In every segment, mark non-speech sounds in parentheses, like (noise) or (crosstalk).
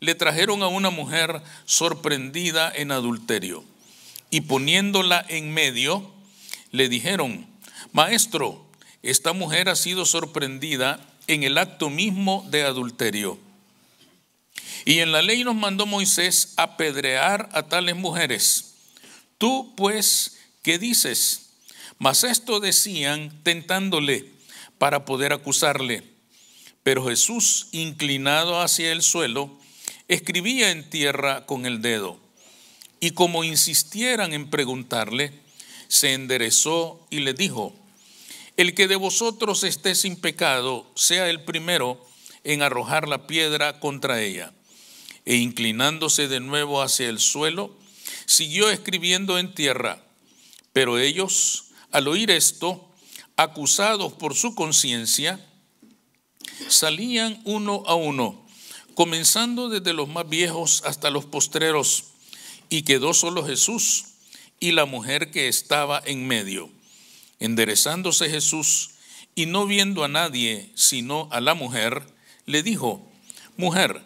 le trajeron a una mujer sorprendida en adulterio y poniéndola en medio, le dijeron, Maestro, esta mujer ha sido sorprendida en el acto mismo de adulterio. Y en la ley nos mandó Moisés apedrear a tales mujeres. Tú pues, ¿qué dices? Mas esto decían tentándole para poder acusarle. Pero Jesús, inclinado hacia el suelo, escribía en tierra con el dedo. Y como insistieran en preguntarle, se enderezó y le dijo, el que de vosotros esté sin pecado, sea el primero en arrojar la piedra contra ella. E inclinándose de nuevo hacia el suelo, siguió escribiendo en tierra. Pero ellos, al oír esto, acusados por su conciencia, salían uno a uno comenzando desde los más viejos hasta los postreros, y quedó solo Jesús y la mujer que estaba en medio. Enderezándose Jesús y no viendo a nadie sino a la mujer, le dijo, Mujer,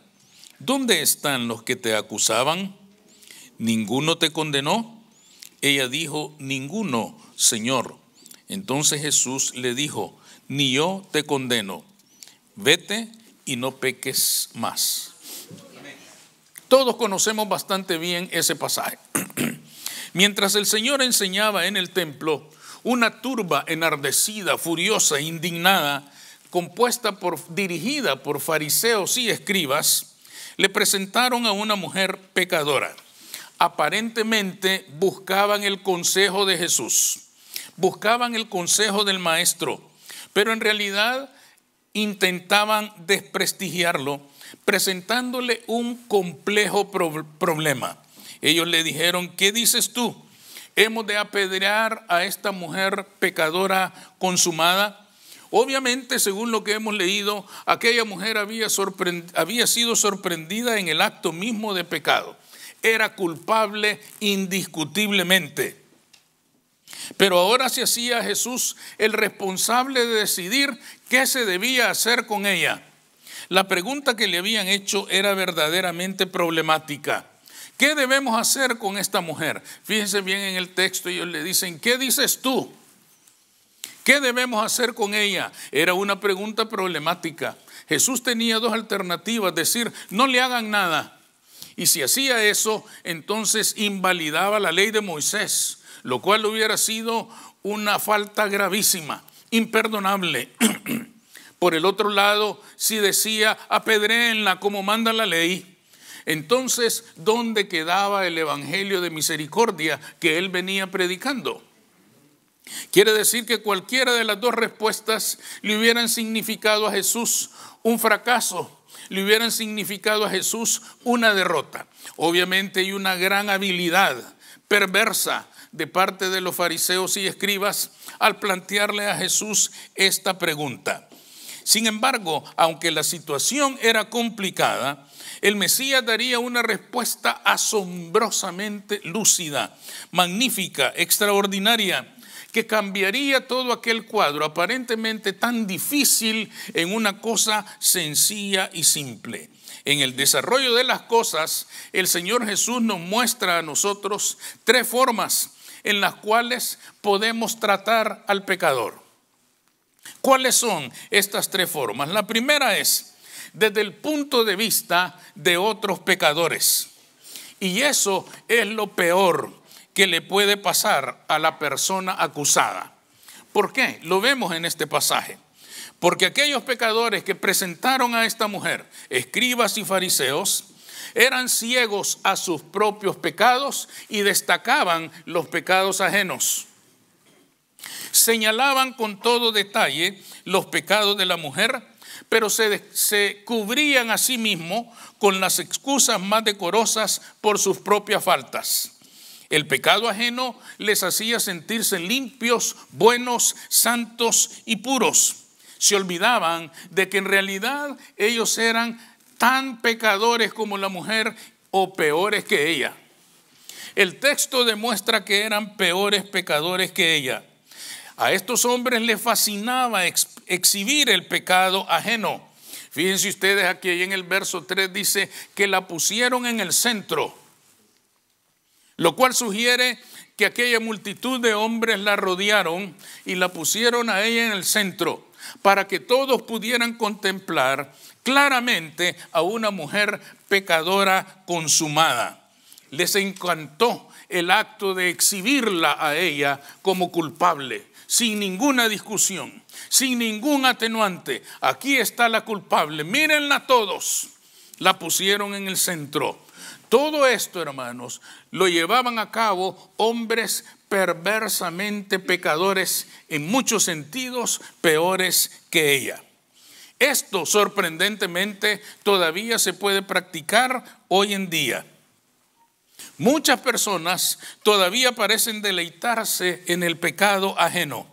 ¿dónde están los que te acusaban? ¿Ninguno te condenó? Ella dijo, Ninguno, Señor. Entonces Jesús le dijo, Ni yo te condeno. Vete y no peques más. Todos conocemos bastante bien ese pasaje. (clears throat) Mientras el Señor enseñaba en el templo, una turba enardecida, furiosa, indignada, compuesta por dirigida por fariseos y escribas, le presentaron a una mujer pecadora. Aparentemente buscaban el consejo de Jesús, buscaban el consejo del maestro, pero en realidad intentaban desprestigiarlo presentándole un complejo problema. Ellos le dijeron, ¿qué dices tú? ¿Hemos de apedrear a esta mujer pecadora consumada? Obviamente, según lo que hemos leído, aquella mujer había, había sido sorprendida en el acto mismo de pecado. Era culpable indiscutiblemente. Pero ahora se hacía Jesús el responsable de decidir ¿Qué se debía hacer con ella? La pregunta que le habían hecho era verdaderamente problemática. ¿Qué debemos hacer con esta mujer? Fíjense bien en el texto, ellos le dicen, ¿qué dices tú? ¿Qué debemos hacer con ella? Era una pregunta problemática. Jesús tenía dos alternativas, decir, no le hagan nada. Y si hacía eso, entonces invalidaba la ley de Moisés, lo cual hubiera sido una falta gravísima imperdonable. (clears throat) Por el otro lado, si decía, apedréenla como manda la ley, entonces, ¿dónde quedaba el Evangelio de misericordia que él venía predicando? Quiere decir que cualquiera de las dos respuestas le hubieran significado a Jesús un fracaso, le hubieran significado a Jesús una derrota. Obviamente hay una gran habilidad perversa de parte de los fariseos y escribas al plantearle a Jesús esta pregunta. Sin embargo, aunque la situación era complicada, el Mesías daría una respuesta asombrosamente lúcida, magnífica, extraordinaria, que cambiaría todo aquel cuadro aparentemente tan difícil en una cosa sencilla y simple. En el desarrollo de las cosas, el Señor Jesús nos muestra a nosotros tres formas en las cuales podemos tratar al pecador. ¿Cuáles son estas tres formas? La primera es desde el punto de vista de otros pecadores. Y eso es lo peor que le puede pasar a la persona acusada. ¿Por qué? Lo vemos en este pasaje. Porque aquellos pecadores que presentaron a esta mujer, escribas y fariseos, eran ciegos a sus propios pecados y destacaban los pecados ajenos. Señalaban con todo detalle los pecados de la mujer, pero se, cubrían a sí mismos con las excusas más decorosas por sus propias faltas. El pecado ajeno les hacía sentirse limpios, buenos, santos y puros. Se olvidaban de que en realidad ellos eran tan pecadores como la mujer o peores que ella. El texto demuestra que eran peores pecadores que ella. A estos hombres les fascinaba exhibir el pecado ajeno. Fíjense ustedes aquí en el verso 3 dice que la pusieron en el centro, lo cual sugiere que aquella multitud de hombres la rodearon y la pusieron a ella en el centro para que todos pudieran contemplar claramente a una mujer pecadora consumada. Les encantó el acto de exhibirla a ella como culpable, sin ninguna discusión, sin ningún atenuante. Aquí está la culpable, mírenla todos. La pusieron en el centro. Todo esto, hermanos, lo llevaban a cabo hombres perversamente pecadores, en muchos sentidos peores que ella. Esto sorprendentemente todavía se puede practicar hoy en día. Muchas personas todavía parecen deleitarse en el pecado ajeno,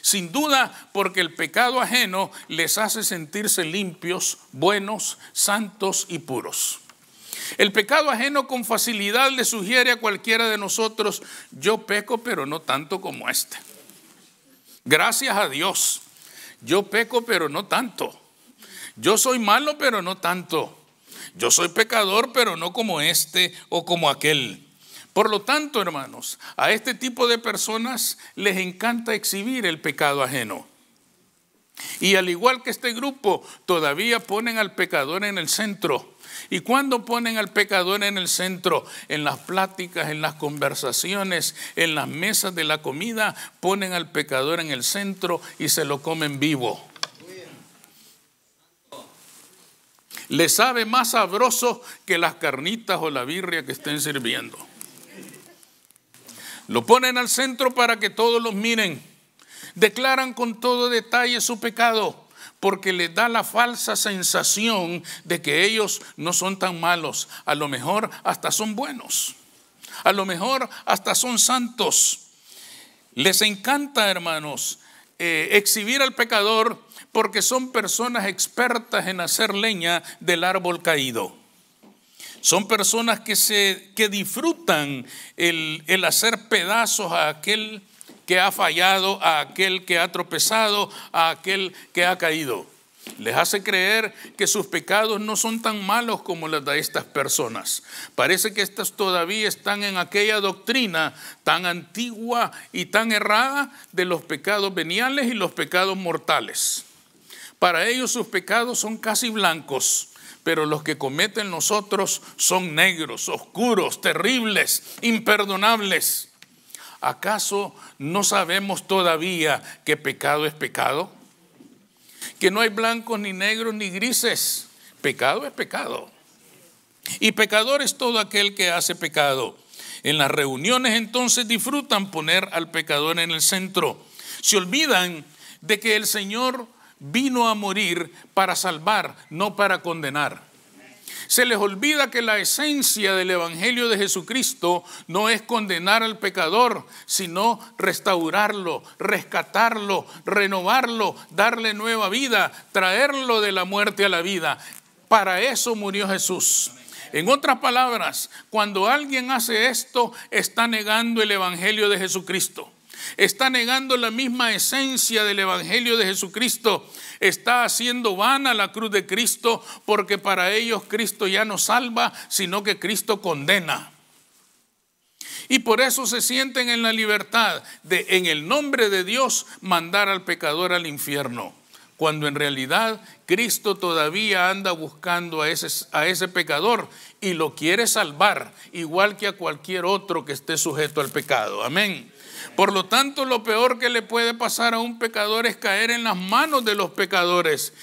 sin duda porque el pecado ajeno les hace sentirse limpios, buenos, santos y puros. El pecado ajeno con facilidad le sugiere a cualquiera de nosotros, yo peco pero no tanto como este. Gracias a Dios, yo peco pero no tanto. Yo soy malo, pero no tanto. Yo soy pecador, pero no como este o como aquel. Por lo tanto, hermanos, a este tipo de personas les encanta exhibir el pecado ajeno. Y al igual que este grupo, todavía ponen al pecador en el centro. ¿Y cuando ponen al pecador en el centro? En las pláticas, en las conversaciones, en las mesas de la comida, ponen al pecador en el centro y se lo comen vivo. le sabe más sabroso que las carnitas o la birria que estén sirviendo. Lo ponen al centro para que todos los miren. Declaran con todo detalle su pecado porque les da la falsa sensación de que ellos no son tan malos. A lo mejor hasta son buenos. A lo mejor hasta son santos. Les encanta, hermanos, eh, exhibir al pecador porque son personas expertas en hacer leña del árbol caído. Son personas que, se, que disfrutan el, el hacer pedazos a aquel que ha fallado, a aquel que ha tropezado, a aquel que ha caído. Les hace creer que sus pecados no son tan malos como los de estas personas. Parece que estas todavía están en aquella doctrina tan antigua y tan errada de los pecados veniales y los pecados mortales. Para ellos sus pecados son casi blancos, pero los que cometen nosotros son negros, oscuros, terribles, imperdonables. ¿Acaso no sabemos todavía que pecado es pecado? que no hay blancos ni negros ni grises. Pecado es pecado. Y pecador es todo aquel que hace pecado. En las reuniones entonces disfrutan poner al pecador en el centro. Se olvidan de que el Señor vino a morir para salvar, no para condenar. Se les olvida que la esencia del Evangelio de Jesucristo no es condenar al pecador, sino restaurarlo, rescatarlo, renovarlo, darle nueva vida, traerlo de la muerte a la vida. Para eso murió Jesús. En otras palabras, cuando alguien hace esto, está negando el Evangelio de Jesucristo está negando la misma esencia del Evangelio de Jesucristo, está haciendo vana la cruz de Cristo, porque para ellos Cristo ya no salva, sino que Cristo condena. Y por eso se sienten en la libertad de, en el nombre de Dios, mandar al pecador al infierno cuando en realidad Cristo todavía anda buscando a ese, a ese pecador y lo quiere salvar, igual que a cualquier otro que esté sujeto al pecado. Amén. Por lo tanto, lo peor que le puede pasar a un pecador es caer en las manos de los pecadores.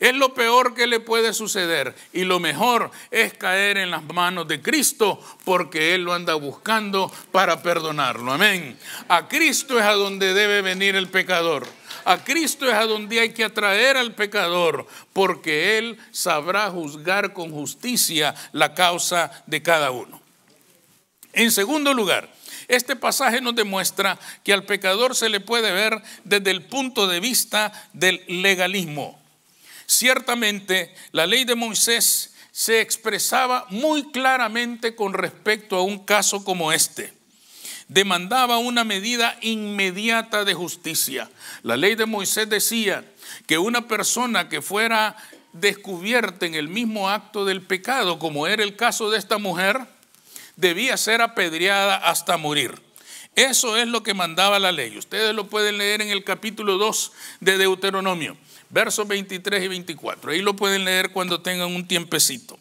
Es lo peor que le puede suceder. Y lo mejor es caer en las manos de Cristo porque Él lo anda buscando para perdonarlo. Amén. A Cristo es a donde debe venir el pecador. A Cristo es a donde hay que atraer al pecador, porque Él sabrá juzgar con justicia la causa de cada uno. En segundo lugar, este pasaje nos demuestra que al pecador se le puede ver desde el punto de vista del legalismo. Ciertamente, la ley de Moisés se expresaba muy claramente con respecto a un caso como este demandaba una medida inmediata de justicia. La ley de Moisés decía que una persona que fuera descubierta en el mismo acto del pecado, como era el caso de esta mujer, debía ser apedreada hasta morir. Eso es lo que mandaba la ley. Ustedes lo pueden leer en el capítulo 2 de Deuteronomio, versos 23 y 24. Ahí lo pueden leer cuando tengan un tiempecito.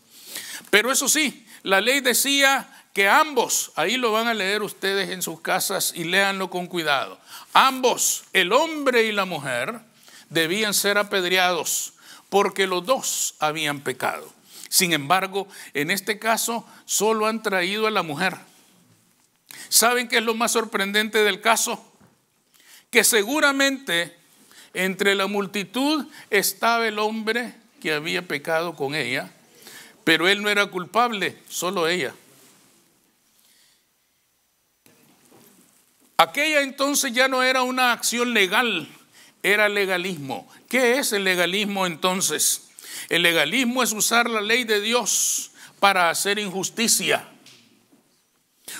Pero eso sí, la ley decía que ambos, ahí lo van a leer ustedes en sus casas y léanlo con cuidado, ambos, el hombre y la mujer, debían ser apedreados porque los dos habían pecado. Sin embargo, en este caso solo han traído a la mujer. ¿Saben qué es lo más sorprendente del caso? Que seguramente entre la multitud estaba el hombre que había pecado con ella, pero él no era culpable, solo ella. Aquella entonces ya no era una acción legal, era legalismo. ¿Qué es el legalismo entonces? El legalismo es usar la ley de Dios para hacer injusticia.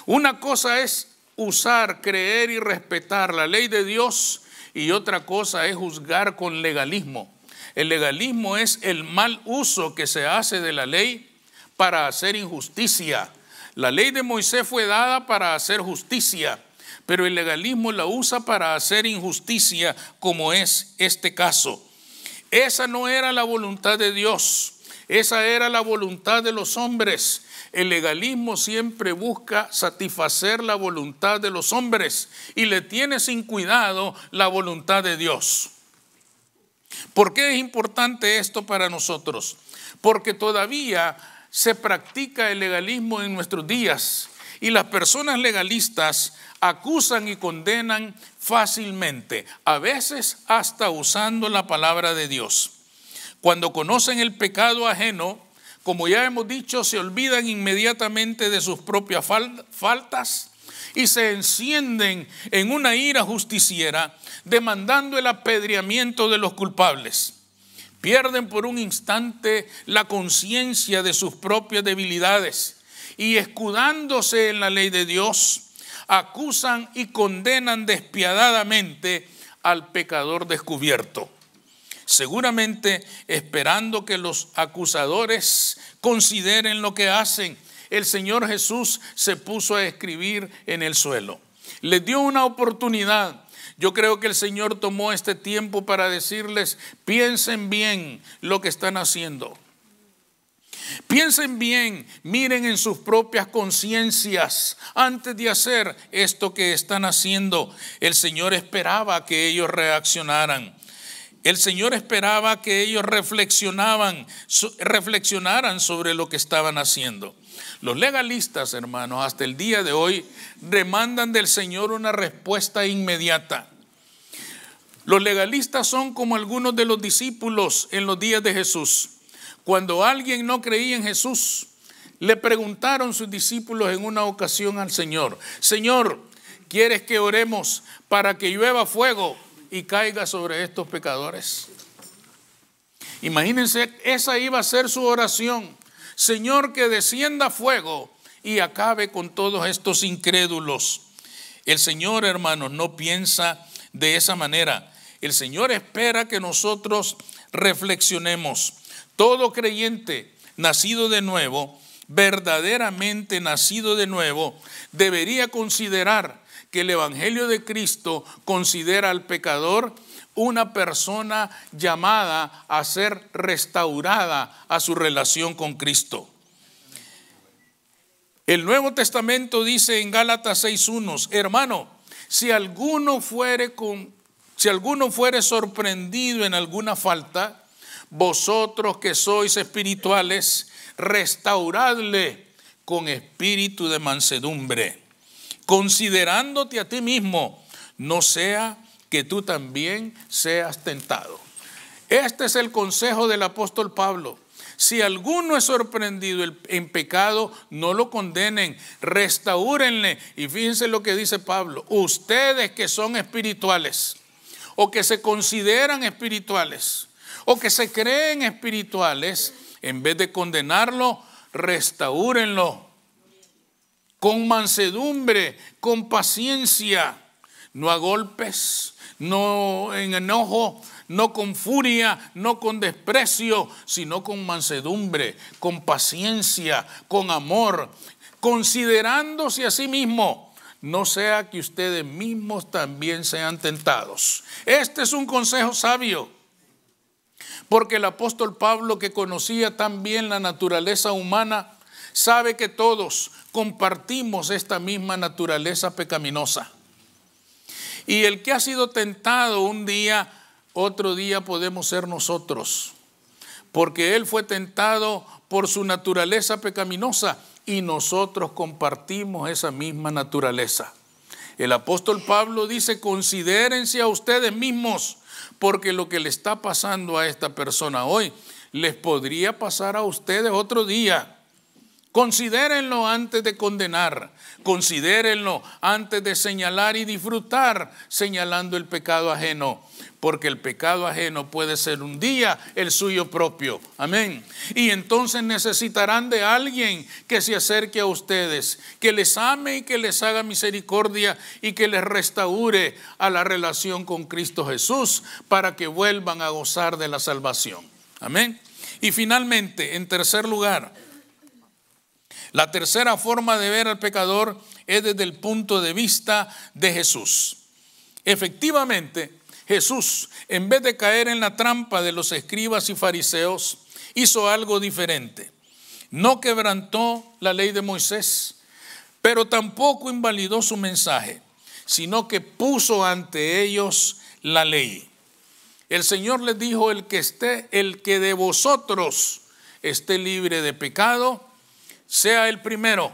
Una cosa es usar, creer y respetar la ley de Dios y otra cosa es juzgar con legalismo. El legalismo es el mal uso que se hace de la ley para hacer injusticia. La ley de Moisés fue dada para hacer justicia pero el legalismo la usa para hacer injusticia, como es este caso. Esa no era la voluntad de Dios, esa era la voluntad de los hombres. El legalismo siempre busca satisfacer la voluntad de los hombres y le tiene sin cuidado la voluntad de Dios. ¿Por qué es importante esto para nosotros? Porque todavía se practica el legalismo en nuestros días y las personas legalistas acusan y condenan fácilmente, a veces hasta usando la palabra de Dios. Cuando conocen el pecado ajeno, como ya hemos dicho, se olvidan inmediatamente de sus propias faltas y se encienden en una ira justiciera, demandando el apedreamiento de los culpables. Pierden por un instante la conciencia de sus propias debilidades y escudándose en la ley de Dios, acusan y condenan despiadadamente al pecador descubierto, seguramente esperando que los acusadores consideren lo que hacen. El Señor Jesús se puso a escribir en el suelo. Les dio una oportunidad. Yo creo que el Señor tomó este tiempo para decirles, piensen bien lo que están haciendo. Piensen bien, miren en sus propias conciencias antes de hacer esto que están haciendo. El Señor esperaba que ellos reaccionaran. El Señor esperaba que ellos reflexionaban, reflexionaran sobre lo que estaban haciendo. Los legalistas, hermanos, hasta el día de hoy demandan del Señor una respuesta inmediata. Los legalistas son como algunos de los discípulos en los días de Jesús. Cuando alguien no creía en Jesús, le preguntaron sus discípulos en una ocasión al Señor, Señor, ¿quieres que oremos para que llueva fuego y caiga sobre estos pecadores? Imagínense, esa iba a ser su oración. Señor, que descienda fuego y acabe con todos estos incrédulos. El Señor, hermanos, no piensa de esa manera. El Señor espera que nosotros reflexionemos. Todo creyente nacido de nuevo, verdaderamente nacido de nuevo, debería considerar que el Evangelio de Cristo considera al pecador una persona llamada a ser restaurada a su relación con Cristo. El Nuevo Testamento dice en Gálatas 6:1, hermano, si alguno fuere con, si alguno fuere sorprendido en alguna falta, vosotros que sois espirituales, restauradle con espíritu de mansedumbre, considerándote a ti mismo, no sea que tú también seas tentado. Este es el consejo del apóstol Pablo. Si alguno es sorprendido en pecado, no lo condenen, restaúrenle. Y fíjense lo que dice Pablo, ustedes que son espirituales o que se consideran espirituales, o que se creen espirituales, en vez de condenarlo, restaúrenlo con mansedumbre, con paciencia, no a golpes, no en enojo, no con furia, no con desprecio, sino con mansedumbre, con paciencia, con amor, considerándose a sí mismo. No sea que ustedes mismos también sean tentados. Este es un consejo sabio porque el apóstol Pablo, que conocía tan bien la naturaleza humana, sabe que todos compartimos esta misma naturaleza pecaminosa. Y el que ha sido tentado un día, otro día podemos ser nosotros. Porque él fue tentado por su naturaleza pecaminosa y nosotros compartimos esa misma naturaleza. El apóstol Pablo dice, considérense a ustedes mismos porque lo que le está pasando a esta persona hoy les podría pasar a ustedes otro día. Considérenlo antes de condenar, considérenlo antes de señalar y disfrutar señalando el pecado ajeno, porque el pecado ajeno puede ser un día el suyo propio. Amén. Y entonces necesitarán de alguien que se acerque a ustedes, que les ame y que les haga misericordia y que les restaure a la relación con Cristo Jesús para que vuelvan a gozar de la salvación. Amén. Y finalmente, en tercer lugar, la tercera forma de ver al pecador es desde el punto de vista de Jesús. Efectivamente, Jesús, en vez de caer en la trampa de los escribas y fariseos, hizo algo diferente. No quebrantó la ley de Moisés, pero tampoco invalidó su mensaje, sino que puso ante ellos la ley. El Señor les dijo, el que esté, el que de vosotros esté libre de pecado, sea el primero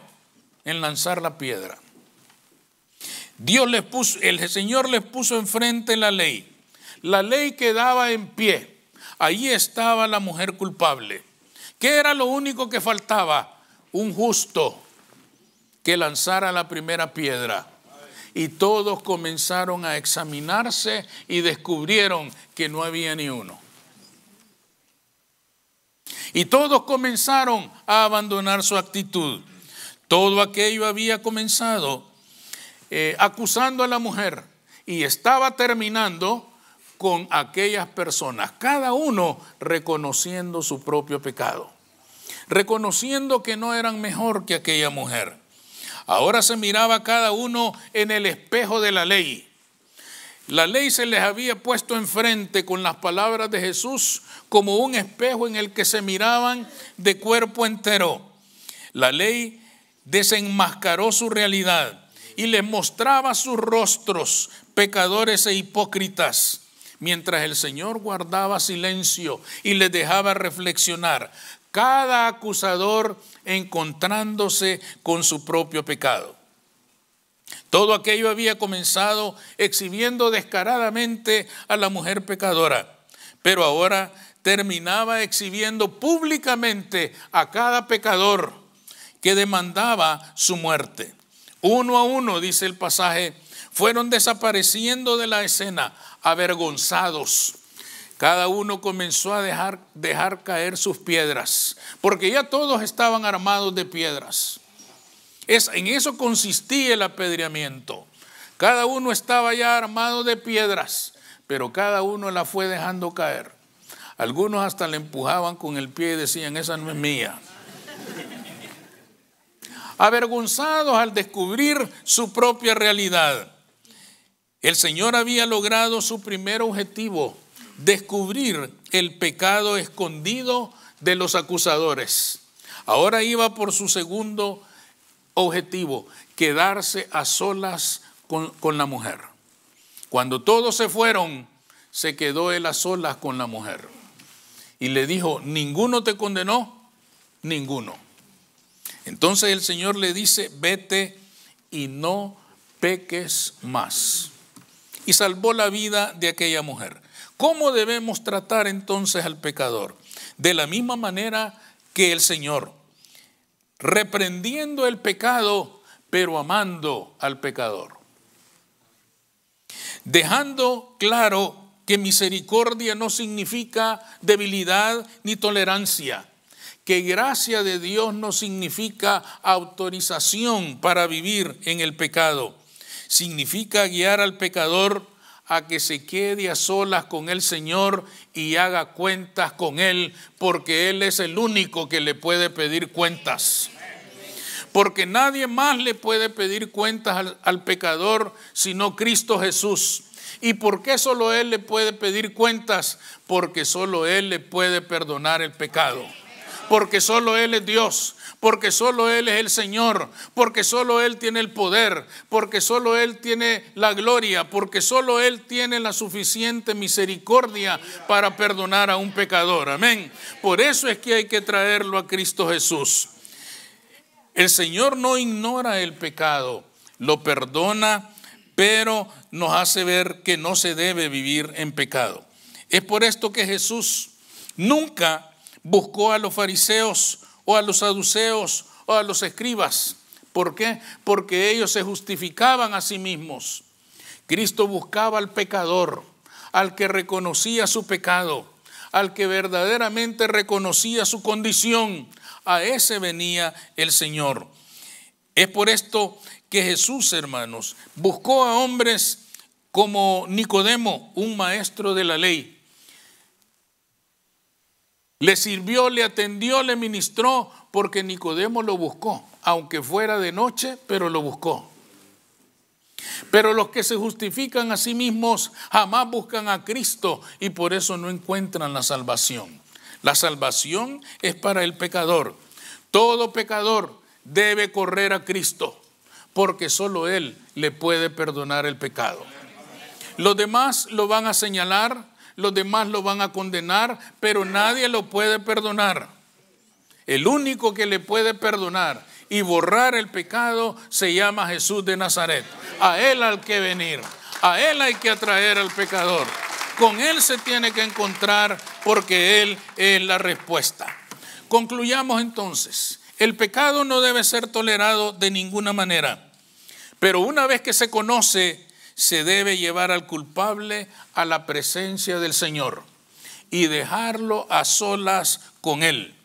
en lanzar la piedra. Dios les puso, el Señor les puso enfrente la ley, la ley quedaba en pie. Allí estaba la mujer culpable. ¿Qué era lo único que faltaba? Un justo que lanzara la primera piedra. Y todos comenzaron a examinarse y descubrieron que no había ni uno. Y todos comenzaron a abandonar su actitud. Todo aquello había comenzado eh, acusando a la mujer y estaba terminando con aquellas personas, cada uno reconociendo su propio pecado, reconociendo que no eran mejor que aquella mujer. Ahora se miraba cada uno en el espejo de la ley la ley se les había puesto enfrente con las palabras de Jesús como un espejo en el que se miraban de cuerpo entero. La ley desenmascaró su realidad y les mostraba sus rostros, pecadores e hipócritas, mientras el Señor guardaba silencio y les dejaba reflexionar, cada acusador encontrándose con su propio pecado. Todo aquello había comenzado exhibiendo descaradamente a la mujer pecadora, pero ahora terminaba exhibiendo públicamente a cada pecador que demandaba su muerte. Uno a uno, dice el pasaje, fueron desapareciendo de la escena, avergonzados. Cada uno comenzó a dejar, dejar caer sus piedras, porque ya todos estaban armados de piedras en eso consistía el apedreamiento. Cada uno estaba ya armado de piedras, pero cada uno la fue dejando caer. Algunos hasta la empujaban con el pie y decían, esa no es mía. Avergonzados al descubrir su propia realidad, el Señor había logrado su primer objetivo, descubrir el pecado escondido de los acusadores. Ahora iba por su segundo objetivo objetivo, quedarse a solas con, la mujer. Cuando todos se fueron, se quedó él a solas con la mujer. Y le dijo, ¿ninguno te condenó? Ninguno. Entonces el Señor le dice, vete y no peques más. Y salvó la vida de aquella mujer. ¿Cómo debemos tratar entonces al pecador? De la misma manera que el Señor reprendiendo el pecado, pero amando al pecador. Dejando claro que misericordia no significa debilidad ni tolerancia, que gracia de Dios no significa autorización para vivir en el pecado, significa guiar al pecador a que se quede a solas con el Señor y haga cuentas con Él, porque Él es el único que le puede pedir cuentas porque nadie más le puede pedir cuentas al, pecador sino Cristo Jesús. ¿Y por qué solo Él le puede pedir cuentas? Porque solo Él le puede perdonar el pecado. Porque solo Él es Dios, porque solo Él es el Señor, porque solo Él tiene el poder, porque solo Él tiene la gloria, porque solo Él tiene la suficiente misericordia para perdonar a un pecador. Amén. Por eso es que hay que traerlo a Cristo Jesús. El Señor no ignora el pecado, lo perdona, pero nos hace ver que no se debe vivir en pecado. Es por esto que Jesús nunca buscó a los fariseos o a los saduceos o a los escribas. ¿Por qué? Porque ellos se justificaban a sí mismos. Cristo buscaba al pecador, al que reconocía su pecado, al que verdaderamente reconocía su condición, a ese venía el Señor. Es por esto que Jesús, hermanos, buscó a hombres como Nicodemo, un maestro de la ley. Le sirvió, le atendió, le ministró, porque Nicodemo lo buscó, aunque fuera de noche, pero lo buscó. Pero los que se justifican a sí mismos jamás buscan a Cristo y por eso no encuentran la salvación. La salvación es para el pecador. Todo pecador debe correr a Cristo, porque solo Él le puede perdonar el pecado. Los demás lo van a señalar, los demás lo van a condenar, pero nadie lo puede perdonar. El único que le puede perdonar y borrar el pecado se llama Jesús de Nazaret. A Él hay que venir, a Él hay que atraer al pecador. Con Él se tiene que encontrar porque Él es la respuesta. Concluyamos entonces, el pecado no debe ser tolerado de ninguna manera, pero una vez que se conoce, se debe llevar al culpable a la presencia del Señor y dejarlo a solas con Él.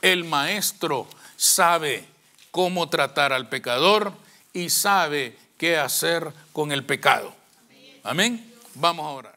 El Maestro sabe cómo tratar al pecador y sabe qué hacer con el pecado. Amén. Vamos a orar.